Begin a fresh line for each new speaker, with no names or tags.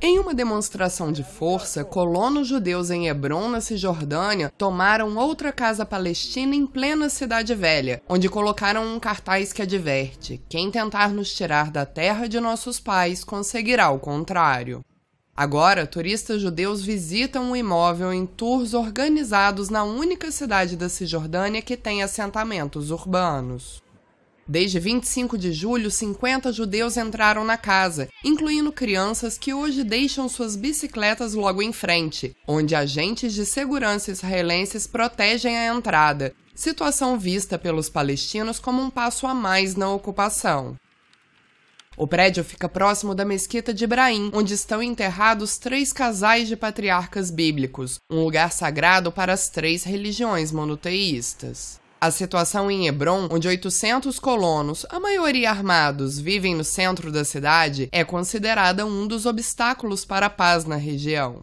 Em uma demonstração de força, colonos judeus em Hebron, na Cisjordânia, tomaram outra casa palestina em plena Cidade Velha, onde colocaram um cartaz que adverte: quem tentar nos tirar da terra de nossos pais conseguirá o contrário. Agora, turistas judeus visitam o imóvel em tours organizados na única cidade da Cisjordânia que tem assentamentos urbanos. Desde 25 de julho, 50 judeus entraram na casa, incluindo crianças que hoje deixam suas bicicletas logo em frente, onde agentes de segurança israelenses protegem a entrada, situação vista pelos palestinos como um passo a mais na ocupação. O prédio fica próximo da mesquita de Ibrahim, onde estão enterrados três casais de patriarcas bíblicos, um lugar sagrado para as três religiões monoteístas a situação em Hebron, onde 800 colonos, a maioria armados, vivem no centro da cidade, é considerada um dos obstáculos para a paz na região.